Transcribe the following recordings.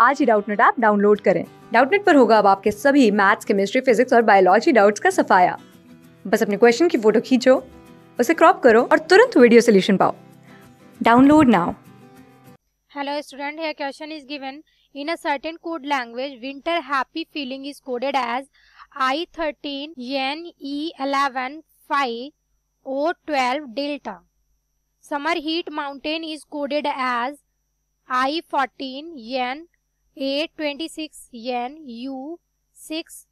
आज ही Doubtnut app download करें डाउटनेट पर होगा अब आपके सभी मैथ्स केमिस्ट्री फिजिक्स और बायोलॉजी डाउट्स का सफाया बस अपने क्वेश्चन की फोटो खींचो उसे क्रॉप करो और तुरंत वीडियो सोल्यूशन पाओ download now hello student here question is given in a certain code language winter happy feeling is coded as I thirteen N E eleven five O twelve delta summer heat mountain is coded as I fourteen N A twenty six N U six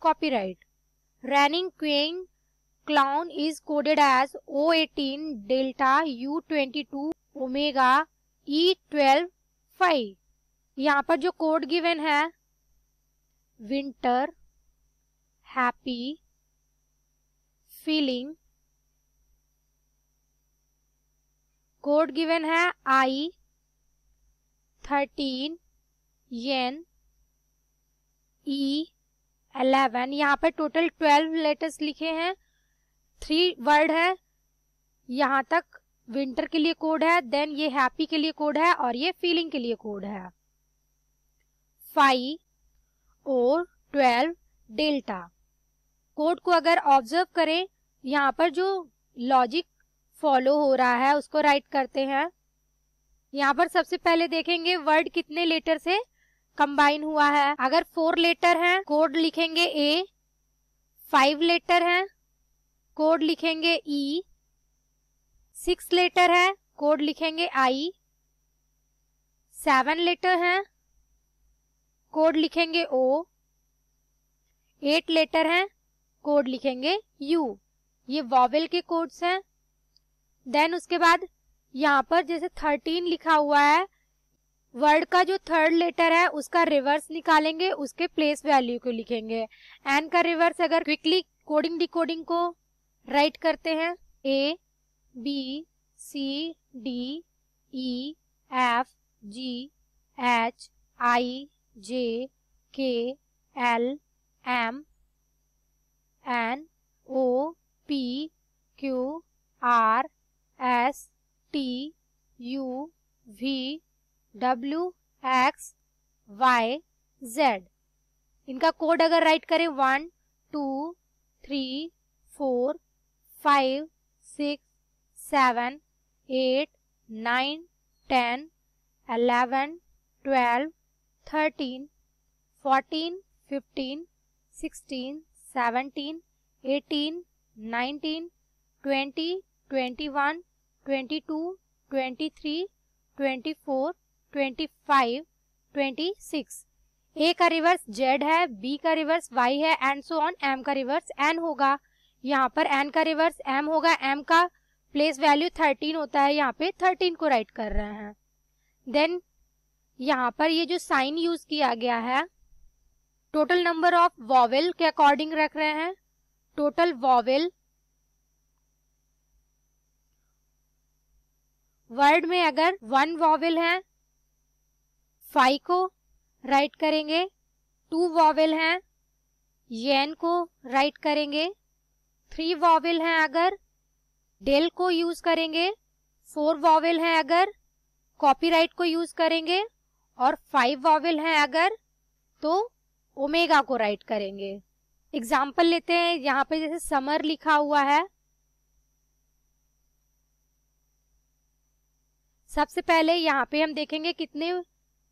copy right raining king clown is coded as O eighteen delta U twenty two omega E twelve five यहाँ पर जो code given है winter happy feeling code given है I thirteen yen E eleven यहाँ पर total twelve letters लिखे हैं three word है यहाँ तक विंटर के लिए कोड है देन ये हैप्पी के लिए कोड है और ये फीलिंग के लिए कोड है फाइव और ट्वेल्व डेल्टा कोड को अगर ऑब्जर्व करें यहाँ पर जो लॉजिक फॉलो हो रहा है उसको राइट करते हैं यहाँ पर सबसे पहले देखेंगे वर्ड कितने लेटर से कंबाइन हुआ है अगर फोर लेटर है कोड लिखेंगे ए फाइव लेटर है कोड लिखेंगे ई सिक्स लेटर है कोड लिखेंगे आई सेवन लेटर है कोड लिखेंगे ओ एट लेटर है कोड लिखेंगे यू ये वॉवेल के कोड्स हैं देन उसके बाद यहाँ पर जैसे थर्टीन लिखा हुआ है वर्ड का जो थर्ड लेटर है उसका रिवर्स निकालेंगे उसके प्लेस वैल्यू को लिखेंगे एन का रिवर्स अगर क्विकली कोडिंग डिकोडिंग को राइट करते हैं A B C D E F G H I J K L M N O P Q R S T U V W X Y Z इनका code अगर write करें one two three four five six seven eight nine ten eleven twelve thirteen fourteen fifteen sixteen seventeen eighteen nineteen twenty twenty one twenty two twenty three twenty four twenty five twenty six A का reverse Z है B का reverse Y है and so on M का reverse N होगा यहाँ पर N का reverse M होगा एम का प्लेस वैल्यू थर्टीन होता है यहाँ पे थर्टीन को राइट कर रहे हैं देन यहाँ पर ये जो साइन यूज किया गया है टोटल नंबर ऑफ वॉवेल के अकॉर्डिंग रख रहे हैं टोटल वॉवेल वर्ड में अगर वन वॉवेल है फाइव को राइट करेंगे टू वॉवेल हैं येन को राइट करेंगे थ्री वॉवेल हैं अगर डेल को यूज करेंगे फोर वॉवेल हैं अगर कॉपीराइट को यूज करेंगे और फाइव वॉवेल हैं अगर तो ओमेगा को राइट करेंगे एग्जाम्पल लेते हैं यहाँ पे जैसे समर लिखा हुआ है सबसे पहले यहाँ पे हम देखेंगे कितने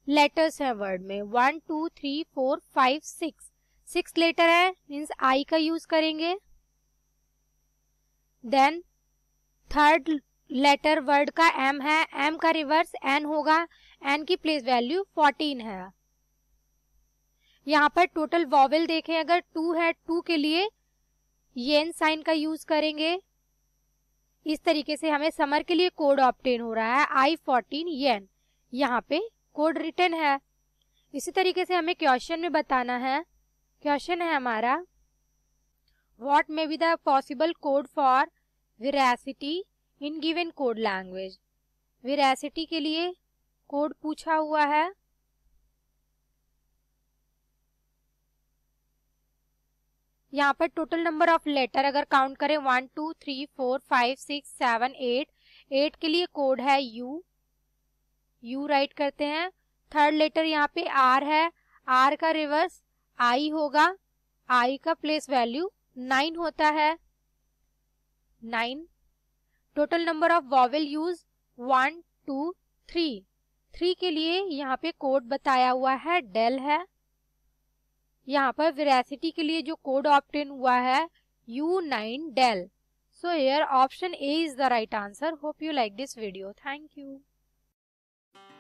लेटर्स है वर्ड में one two three four five six six letter है मीन्स आई का यूज करेंगे देन थर्ड लेटर वर्ड का एम है एम का रिवर्स एन होगा एन की प्लेस वैल्यू फोर्टीन है यहाँ पर टोटल वॉवेल देखें अगर टू है टू के लिए येन साइन का यूज करेंगे इस तरीके से हमें समर के लिए कोड ऑप्टेन हो रहा है आई फोर्टीन येन यहाँ पे कोड रिटर्न है इसी तरीके से हमें क्वेश्चन में बताना है क्वेश्चन है हमारा what may be the possible code for veracity in given code language veracity के लिए कोड पूछा हुआ है यहाँ पर टोटल नंबर ऑफ लेटर अगर काउंट करें one two three four five six seven eight eight के लिए कोड है यू यू राइट करते हैं थर्ड लेटर यहाँ पे आर है आर का रिवर्स आई होगा आई का प्लेस वैल्यू नाइन होता है nine total number of vowel use one two three three के लिए यहाँ पे कोड बताया हुआ है डेल है यहाँ पर वेरासिटी के लिए जो कोड ऑप्टेन हुआ है यू नाइन डेल so here option A is the right answer hope you like this video thank you